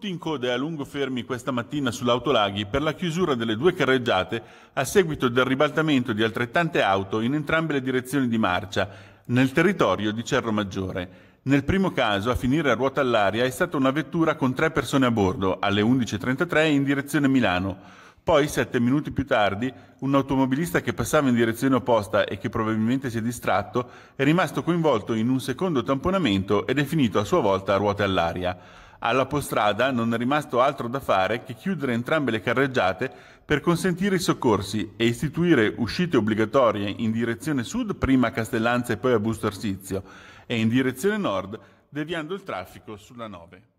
tutti in coda e a lungo fermi questa mattina sull'Autolaghi per la chiusura delle due carreggiate a seguito del ribaltamento di altrettante auto in entrambe le direzioni di marcia nel territorio di Cerro Maggiore. Nel primo caso a finire a ruota all'aria è stata una vettura con tre persone a bordo alle 11.33 in direzione Milano. Poi, sette minuti più tardi, un automobilista che passava in direzione opposta e che probabilmente si è distratto è rimasto coinvolto in un secondo tamponamento ed è finito a sua volta a ruote all'aria alla postrada non è rimasto altro da fare che chiudere entrambe le carreggiate per consentire i soccorsi e istituire uscite obbligatorie in direzione sud prima a Castellanza e poi a Busto Arsizio e in direzione nord deviando il traffico sulla 9.